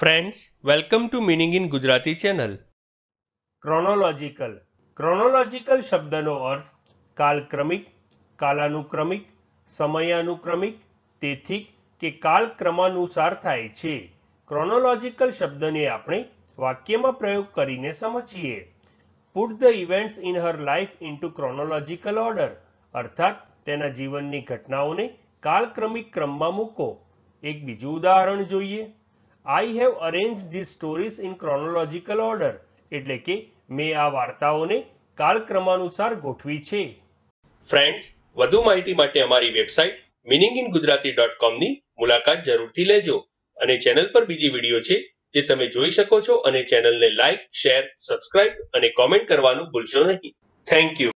friends welcome to meaning in Gujarati channel chronological chronological શબ્દનો અર્થ કાલક્રમિક કાલાનુક્રમિક સમયાનુક્રમિક તેથી કે કાલક્રમાનુસાર થાય છે ક્રોનોલોજીકલ શબ્દને આપણે વાક્યમાં પ્રયોગ કરીને સમજીએ put the events in her life into chronological order અર્થાત તેના જીવનની ઘટનાઓને કાલક્રમિક ક્રમમાં મૂકો એક બીજું ઉદાહરણ જોઈએ I have arrange the stories in chronological order એટલે કે મેં આ વાર્તાઓને કાલક્રમાનુસાર ગોઠવી છે ફ્રેન્ડ્સ વધુ માહિતી માટે અમારી website meaning in Gujarati dot કોમની મુલાકાત જરૂરથી લેજો અને ચેનલ પર બીજી વિડીયો છે જે તમે જોઈ શકો છો અને ચેનલને લાઇક શેર સબસ્ક્રાઇબ અને કોમેન્ટ કરવાનું ભૂલશો નહીં થેન્ક યુ